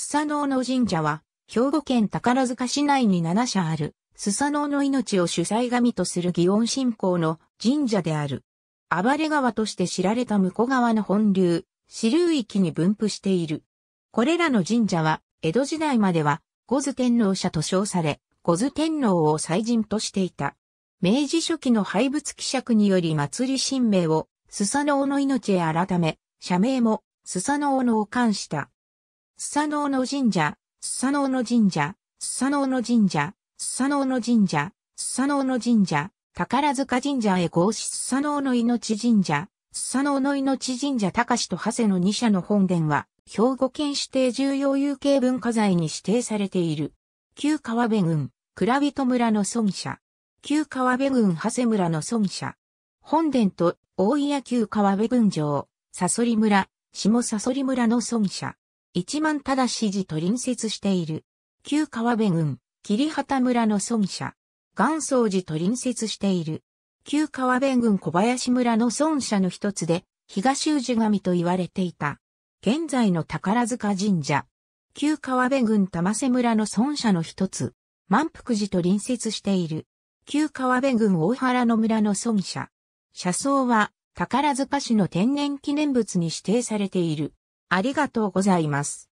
スサノオの神社は、兵庫県宝塚市内に7社ある、スサノオの命を主催神とする祇園信仰の神社である。暴れ川として知られた向川の本流、支流域に分布している。これらの神社は、江戸時代までは、五頭天皇社と称され、五頭天皇を祭神としていた。明治初期の廃仏希釈により祭り神名を、スサノオの命へ改め、社名も、スサノオのを冠した。スサノオの神社、スサノオの神社、スサノオの神社、スサノオの神社、スサノオの神社、宝塚神社へ合祀スサノオの命神社、スサノオの命神社高志と長谷の二社の本殿は、兵庫県指定重要有形文化財に指定されている。旧川辺郡、倉人村の尊社。旧川辺郡長谷村の尊社。本殿と大井屋旧川辺郡城、サソリ村、下サソリ村の尊社。一万忠支持と隣接している。旧川辺郡、霧畑村の村社。元宗寺と隣接している。旧川辺郡小林村の村社の一つで、東宇治神と言われていた。現在の宝塚神社。旧川辺郡玉瀬村の村社の一つ。満福寺と隣接している。旧川辺郡大原の村の村社。車窓は宝塚市の天然記念物に指定されている。ありがとうございます。